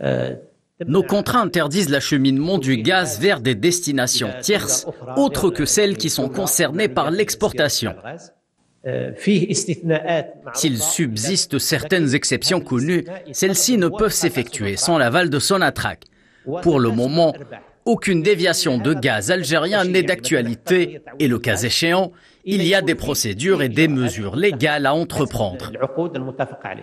Euh, Nos contrats interdisent l'acheminement du gaz vers des destinations tierces autres que celles qui sont concernées par l'exportation. Euh, S'il subsiste certaines exceptions connues, celles-ci ne peuvent s'effectuer sans l'aval de Sonatrach. Pour le moment, aucune déviation de gaz algérien n'est d'actualité et le cas échéant, il y a des procédures et des mesures légales à entreprendre.